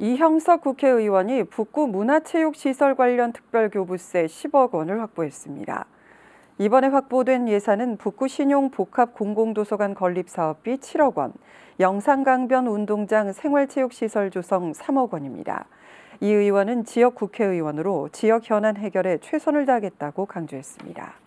이형석 국회의원이 북구 문화체육시설 관련 특별교부세 10억 원을 확보했습니다. 이번에 확보된 예산은 북구 신용복합공공도서관 건립사업비 7억 원, 영상강변 운동장 생활체육시설 조성 3억 원입니다. 이 의원은 지역 국회의원으로 지역 현안 해결에 최선을 다하겠다고 강조했습니다.